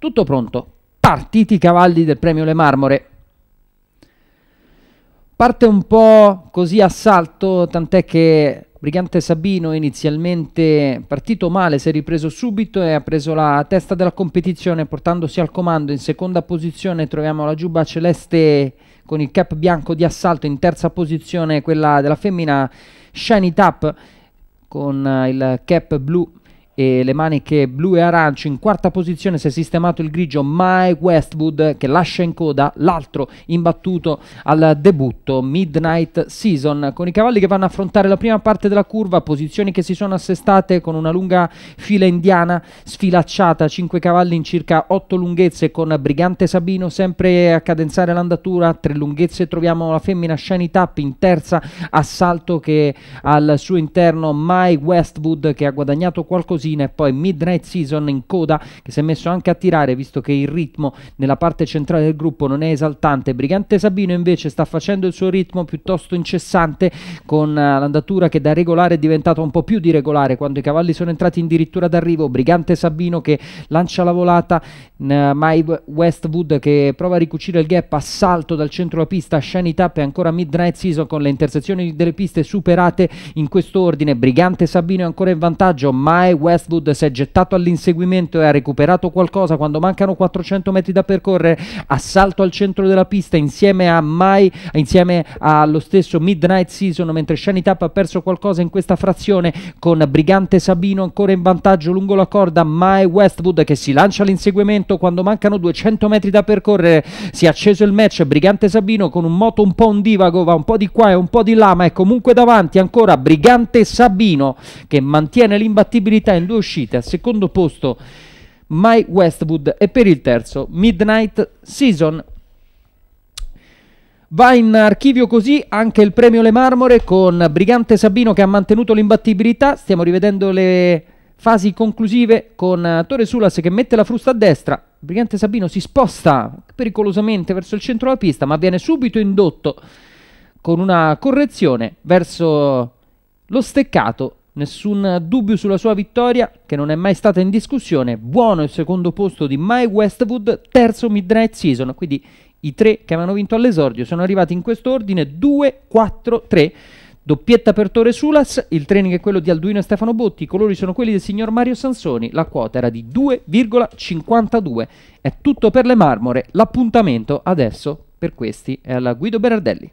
Tutto pronto. Partiti i cavalli del premio Le Marmore. Parte un po' così a salto, tant'è che Brigante Sabino inizialmente partito male, si è ripreso subito e ha preso la testa della competizione portandosi al comando. In seconda posizione troviamo la giubba Celeste con il cap bianco di assalto, in terza posizione quella della femmina Shiny Tap con il cap blu e le maniche blu e arancio. In quarta posizione si è sistemato il grigio Mae Westwood che lascia in coda l'altro imbattuto al debutto Midnight Season con i cavalli che vanno a affrontare la prima parte della curva, posizioni che si sono assestate con una lunga fila indiana sfilacciata, 5 cavalli in circa 8 lunghezze con Brigante Sabino sempre a cadenzare l'andatura, 3 lunghezze troviamo la femmina Shiny Tap in terza assalto che al suo interno Mai Westwood che ha guadagnato qualcosina Cina e poi Midnight Season in coda che si è messo anche a tirare visto che il ritmo nella parte centrale del gruppo non è esaltante. Brigante Sabino invece sta facendo il suo ritmo piuttosto incessante con eh, l'andatura che da regolare è diventata un po' più di regolare quando i cavalli sono entrati addirittura d'arrivo. Brigante Sabino che lancia la volata, Mai Westwood che prova a ricucire il gap, assalto dal centro della pista, Shiny Tap e ancora Midnight Season con le intersezioni delle piste superate in questo ordine. Brigante Sabino è ancora in vantaggio, Mai Westwood Westwood si è gettato all'inseguimento e ha recuperato qualcosa quando mancano 400 metri da percorrere, assalto al centro della pista insieme a Mai, insieme allo stesso Midnight Season, mentre Shani Tap ha perso qualcosa in questa frazione con Brigante Sabino ancora in vantaggio lungo la corda, Mai Westwood che si lancia all'inseguimento quando mancano 200 metri da percorrere, si è acceso il match, Brigante Sabino con un moto un po' ondivago va un po' di qua e un po' di là ma è comunque davanti ancora Brigante Sabino che mantiene l'imbattibilità in in due uscite, al secondo posto My Westwood e per il terzo Midnight Season. Va in archivio così anche il premio Le Marmore con Brigante Sabino che ha mantenuto l'imbattibilità. Stiamo rivedendo le fasi conclusive con Torre Sulas che mette la frusta a destra. Brigante Sabino si sposta pericolosamente verso il centro della pista ma viene subito indotto con una correzione verso lo steccato Nessun dubbio sulla sua vittoria, che non è mai stata in discussione. Buono il secondo posto di Mike Westwood, terzo midnight season. Quindi i tre che avevano vinto all'esordio sono arrivati in quest'ordine 2, 4, 3. Doppietta per Torre Sulas, il training è quello di Alduino e Stefano Botti, i colori sono quelli del signor Mario Sansoni, la quota era di 2,52. È tutto per le marmore, l'appuntamento adesso per questi è alla Guido Berardelli.